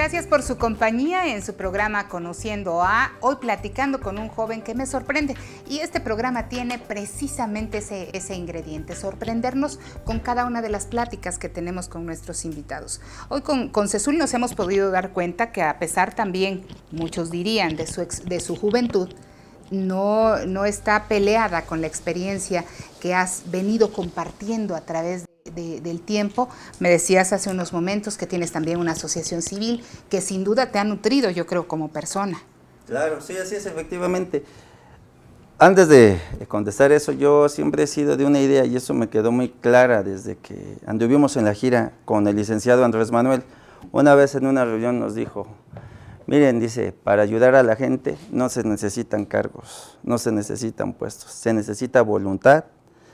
Gracias por su compañía en su programa Conociendo a, hoy platicando con un joven que me sorprende. Y este programa tiene precisamente ese, ingrediente, sorprendernos con cada una de las pláticas que tenemos con nuestros invitados. Hoy con, con Cesul nos hemos podido dar cuenta que a pesar también, muchos dirían, de su, de su juventud, no, no está peleada con la experiencia que has venido compartiendo a través de del tiempo. Me decías hace unos momentos que tienes también una asociación civil que sin duda te ha nutrido, yo creo, como persona. Claro, sí, así es, efectivamente. Antes de contestar eso, yo siempre he sido de una idea y eso me quedó muy clara desde que anduvimos en la gira con el licenciado Andrés Manuel. Una vez en una reunión nos dijo, Miren, dice, para ayudar a la gente no se necesitan cargos, no se necesitan puestos, se necesita voluntad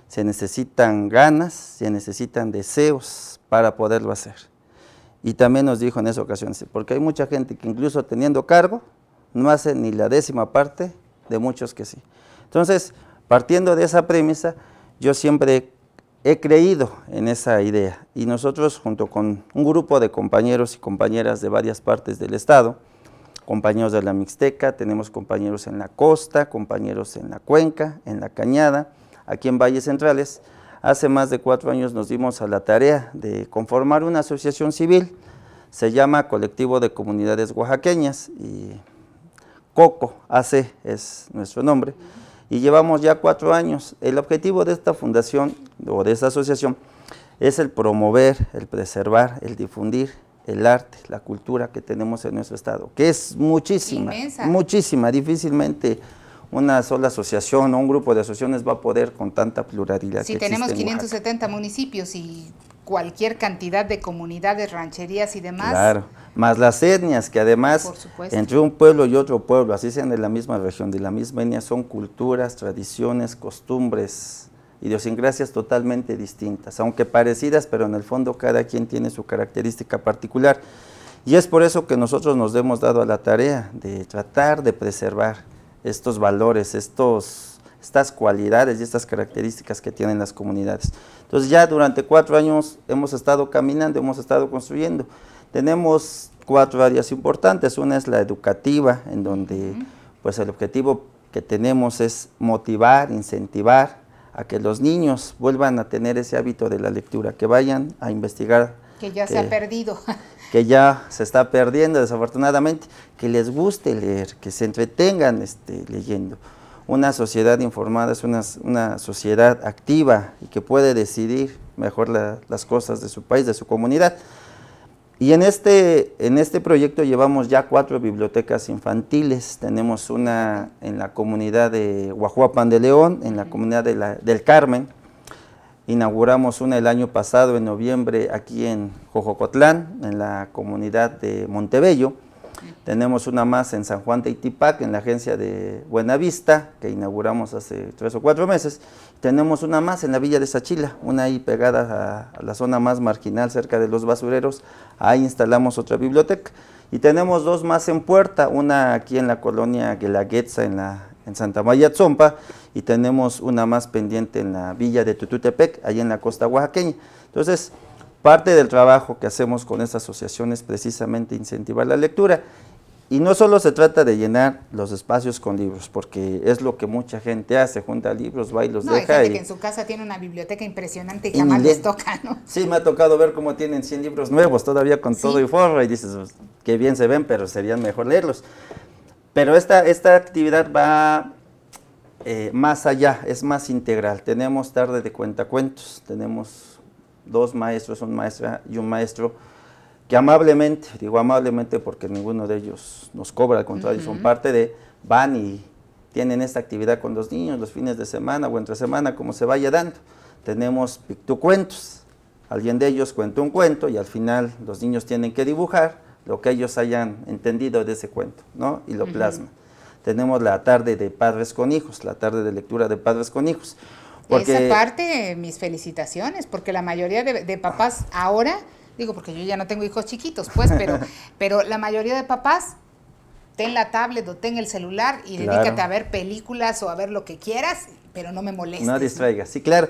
se necesitan ganas, se necesitan deseos para poderlo hacer. Y también nos dijo en esa ocasión, porque hay mucha gente que incluso teniendo cargo, no hace ni la décima parte de muchos que sí. Entonces, partiendo de esa premisa, yo siempre he creído en esa idea y nosotros junto con un grupo de compañeros y compañeras de varias partes del estado, compañeros de la Mixteca, tenemos compañeros en la costa, compañeros en la cuenca, en la cañada, aquí en Valles Centrales, hace más de cuatro años nos dimos a la tarea de conformar una asociación civil, se llama Colectivo de Comunidades Oaxaqueñas y COCO, AC es nuestro nombre, y llevamos ya cuatro años. El objetivo de esta fundación o de esta asociación es el promover, el preservar, el difundir el arte, la cultura que tenemos en nuestro estado, que es muchísima, muchísima, difícilmente una sola asociación o un grupo de asociaciones va a poder con tanta pluralidad. Si tenemos 570 municipios y cualquier cantidad de comunidades, rancherías y demás. Claro, más las etnias, que además entre un pueblo y otro pueblo, así sean de la misma región, de la misma etnia, son culturas, tradiciones, costumbres, idiosincrasias totalmente distintas, aunque parecidas, pero en el fondo cada quien tiene su característica particular. Y es por eso que nosotros nos hemos dado a la tarea de tratar de preservar estos valores, estos, estas cualidades y estas características que tienen las comunidades. Entonces ya durante cuatro años hemos estado caminando, hemos estado construyendo. Tenemos cuatro áreas importantes. Una es la educativa, en donde pues el objetivo que tenemos es motivar, incentivar a que los niños vuelvan a tener ese hábito de la lectura, que vayan a investigar. Que ya se ha perdido. que ya se está perdiendo desafortunadamente, que les guste leer, que se entretengan este, leyendo. Una sociedad informada es una, una, sociedad activa y que puede decidir mejor las cosas de su país, de su comunidad. Y en este, en este proyecto llevamos ya cuatro bibliotecas infantiles. Tenemos una en la comunidad de Guajuapan de León, en la comunidad de la, del Carmen, Inauguramos una el año pasado, en noviembre, aquí en Jojocotlán, en la comunidad de Montebello. Tenemos una más en San Juan de Itipac, en la agencia de Buenavista, que inauguramos hace tres o cuatro meses. Tenemos una más en la Villa de Sachila, una ahí pegada a, la zona más marginal, cerca de los basureros. Ahí instalamos otra biblioteca. Y tenemos dos más en Puerta, una aquí en la colonia Guelaguetza, en la, en Santa María Tzompa, y tenemos una más pendiente en la villa de Tututepec, ahí en la costa oaxaqueña. Entonces, parte del trabajo que hacemos con esta asociación es precisamente incentivar la lectura. Y no solo se trata de llenar los espacios con libros, porque es lo que mucha gente hace, junta libros, va y los no, deja. Hay gente que en su casa tiene una biblioteca impresionante y, jamás les toca, ¿no? Sí, me ha tocado ver cómo tienen 100 libros nuevos todavía con todo y forro, y dices, pues, qué bien se ven, pero serían mejor leerlos. Pero esta, esta actividad va eh, más allá, es más integral. Tenemos tarde de cuentacuentos, tenemos dos maestros, un maestro y un maestro que amablemente, digo amablemente porque ninguno de ellos nos cobra, al contrario, son parte de, van y tienen esta actividad con los niños los fines de semana o entre semana, como se vaya dando. Tenemos pictocuentos, alguien de ellos cuenta un cuento y al final los niños tienen que dibujar lo que ellos hayan entendido de ese cuento, ¿no? Y lo plasma. Tenemos la tarde de padres con hijos, la tarde de lectura de padres con hijos. Porque... Esa parte, mis felicitaciones, porque la mayoría de, papás ahora, digo porque yo ya no tengo hijos chiquitos, pues, pero, pero la mayoría de papás ten la tablet o ten el celular y dedícate a ver películas o a ver lo que quieras, pero no me molestes. No distraigas, sí, claro.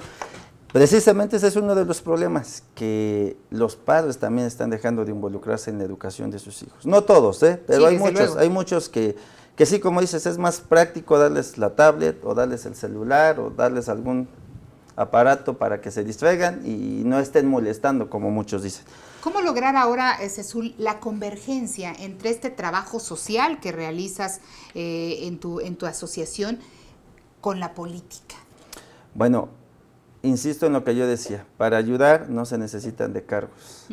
Precisamente ese es uno de los problemas que los padres también están dejando de involucrarse en la educación de sus hijos. No todos, ¿eh? pero hay muchos, hay muchos que, que sí, como dices, es más práctico darles la tablet o darles el celular o darles algún aparato para que se distraigan y no estén molestando, como muchos dicen. ¿Cómo lograr ahora, eh, Cezul, la convergencia entre este trabajo social que realizas eh, en, tu, en tu asociación con la política? Bueno, insisto en lo que yo decía, para ayudar no se necesitan de cargos,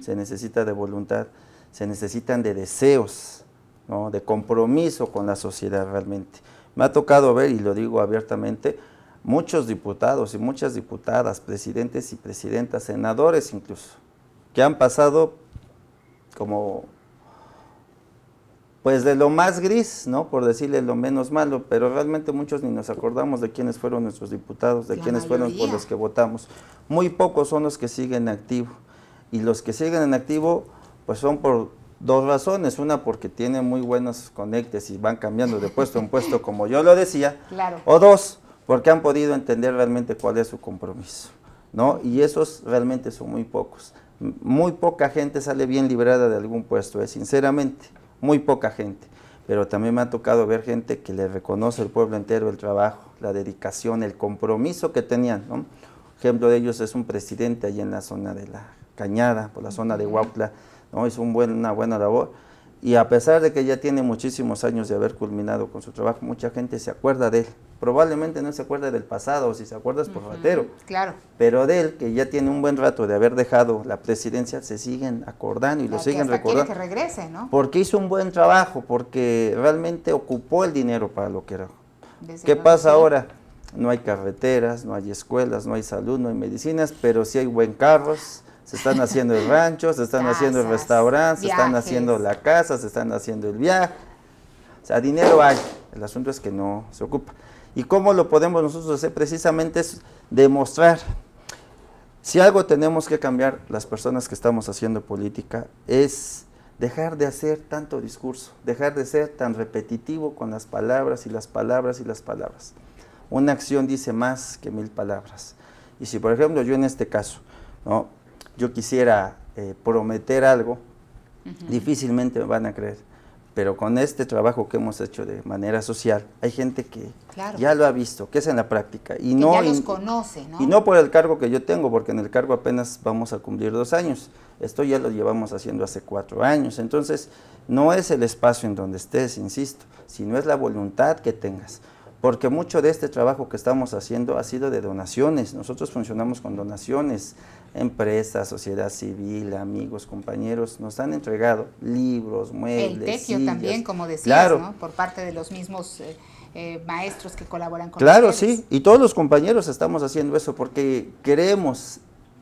se necesita de voluntad, se necesitan de deseos, de compromiso con la sociedad realmente. Me ha tocado ver, y lo digo abiertamente, muchos diputados y muchas diputadas, presidentes y presidentas, senadores incluso, que han pasado como pues de lo más gris, ¿no? Por decirle lo menos malo, pero realmente muchos ni nos acordamos de quiénes fueron nuestros diputados, de quiénes fueron por los que votamos. Muy pocos son los que siguen en activo. Y los que siguen en activo, pues son por dos razones. Una, porque tienen muy buenos conectes y van cambiando de puesto en puesto, como yo lo decía. Claro. O dos, porque han podido entender realmente cuál es su compromiso, ¿no? Y esos realmente son muy pocos. Muy poca gente sale bien librada de algún puesto, es eh, sinceramente muy poca gente. Pero también me ha tocado ver gente que le reconoce al pueblo entero el trabajo, la dedicación, el compromiso que tenían. Ejemplo de ellos es un presidente allí en la zona de la Cañada, por la zona de Huautla, ¿no? hizo un buen, una buena labor y a pesar de que ya tiene muchísimos años de haber culminado con su trabajo, mucha gente se acuerda de él. Probablemente no se acuerda del pasado, o si se acuerda es por ratero. Claro. Pero de él, que ya tiene un buen rato de haber dejado la presidencia, se siguen acordando y lo siguen hasta recordando. que regrese, ¿no? Porque hizo un buen trabajo, porque realmente ocupó el dinero para lo que era. ¿Qué pasa ahora? No hay carreteras, no hay escuelas, no hay salud, no hay medicinas, pero sí hay buen carros se están haciendo el rancho, se están haciendo el restaurante, se están haciendo la casa, se están haciendo el viaje. O sea, dinero hay, el asunto es que no se ocupa. ¿Y cómo lo podemos nosotros hacer? Precisamente es demostrar. Si algo tenemos que cambiar las personas que estamos haciendo política es dejar de hacer tanto discurso, dejar de ser tan repetitivo con las palabras y las palabras y las palabras. Una acción dice más que mil palabras. Y si, por ejemplo, yo en este caso, ¿no? yo quisiera eh, prometer algo, difícilmente me van a creer. Pero con este trabajo que hemos hecho de manera social, hay gente que ya lo ha visto, que es en la práctica. Y conoce, ¿no? Y no por el cargo que yo tengo, porque en el cargo apenas vamos a cumplir dos años. Esto ya lo llevamos haciendo hace cuatro años. Entonces, no es el espacio en donde estés, insisto, sino es la voluntad que tengas porque mucho de este trabajo que estamos haciendo ha sido de donaciones. Nosotros funcionamos con donaciones, empresas, sociedad civil, amigos, compañeros, nos han entregado libros, muebles. El tequio también, como decías, ¿no? por parte de los mismos eh, eh, maestros que colaboran con Claro, sí, y todos los compañeros estamos haciendo eso porque queremos,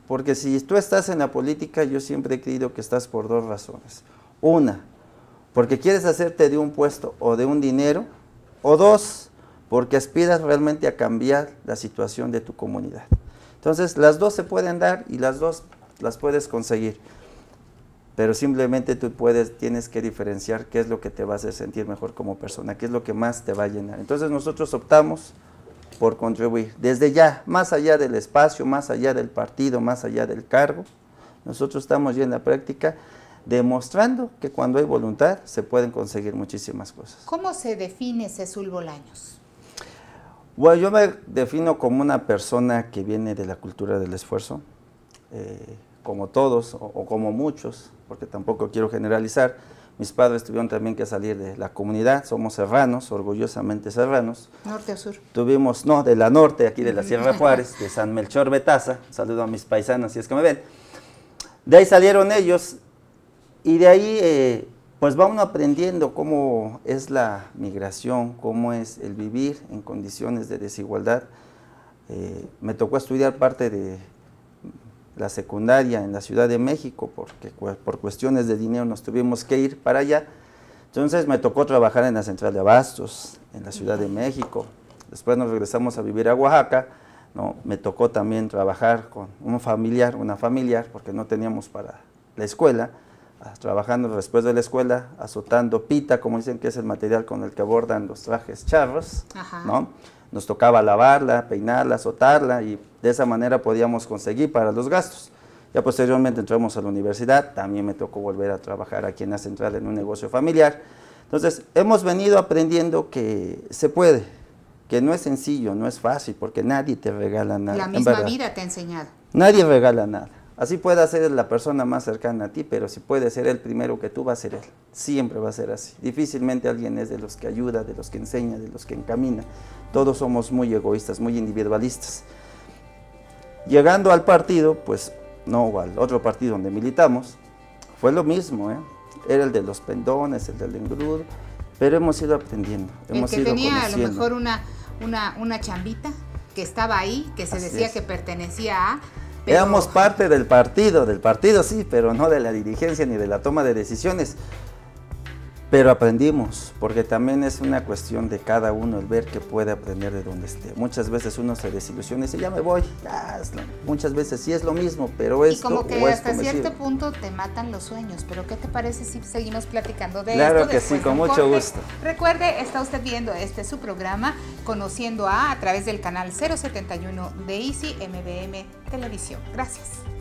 porque si tú estás en la política, yo siempre he creído que estás por dos razones. Una, porque quieres hacerte de un puesto o de un dinero, o dos, porque aspiras realmente a cambiar la situación de tu comunidad. Entonces, las dos se pueden dar y las dos las puedes conseguir, pero simplemente tú puedes, tienes que diferenciar qué es lo que te va a hacer sentir mejor como persona, qué es lo que más te va a llenar. Entonces, nosotros optamos por contribuir desde ya, más allá del espacio, más allá del partido, más allá del cargo. Nosotros estamos ya en la práctica demostrando que cuando hay voluntad se pueden conseguir muchísimas cosas. ¿Cómo se define César Bolaños? Bueno, yo me defino como una persona que viene de la cultura del esfuerzo, eh, como todos o, como muchos, porque tampoco quiero generalizar. Mis padres tuvieron también que salir de la comunidad, somos serranos, orgullosamente serranos. ¿Norte a sur? Tuvimos, no, de la norte, aquí de la Sierra Juárez, de San Melchor Betaza. Saludo a mis paisanos si es que me ven. De ahí salieron ellos y de ahí eh, pues va uno aprendiendo cómo es la migración, cómo es el vivir en condiciones de desigualdad. Eh, me tocó estudiar parte de la secundaria en la Ciudad de México, porque por cuestiones de dinero nos tuvimos que ir para allá. Entonces me tocó trabajar en la central de abastos, en la Ciudad de México. Después nos regresamos a vivir a Oaxaca. me tocó también trabajar con un familiar, una familiar, porque no teníamos para la escuela trabajando después de la escuela, azotando pita, como dicen que es el material con el que abordan los trajes charros, ¿no? Nos tocaba lavarla, peinarla, azotarla y de esa manera podíamos conseguir para los gastos. Ya posteriormente entramos a la universidad, también me tocó volver a trabajar aquí en la central en un negocio familiar. Entonces, hemos venido aprendiendo que se puede, que no es sencillo, no es fácil, porque nadie te regala nada. La misma vida te ha enseñado. Nadie regala nada. Así puede ser la persona más cercana a ti, pero si puede ser el primero que tú, va a ser él. Siempre va a ser así. Difícilmente alguien es de los que ayuda, de los que enseña, de los que encamina. Todos somos muy egoístas, muy individualistas. Llegando al partido, pues no, al otro partido donde militamos, fue lo mismo, ¿eh? Era el de los pendones, el del engrudo, pero hemos ido aprendiendo, hemos que tenía a lo mejor una, una, chambita que estaba ahí, que se decía que pertenecía a pero... parte del partido, del partido sí, pero no de la dirigencia ni de la toma de decisiones. Pero aprendimos, porque también es una cuestión de cada uno el ver que puede aprender de donde esté. Muchas veces uno se desilusiona y dice, ya me voy. muchas veces sí es lo mismo, pero es... Como que hasta cierto punto te matan los sueños, pero ¿qué te parece si seguimos platicando de claro esto? Claro que sí, con mucho gusto. Recuerde, está usted viendo este su programa, Conociendo a, a través del canal 071 de ICI, MBM televisión. Gracias.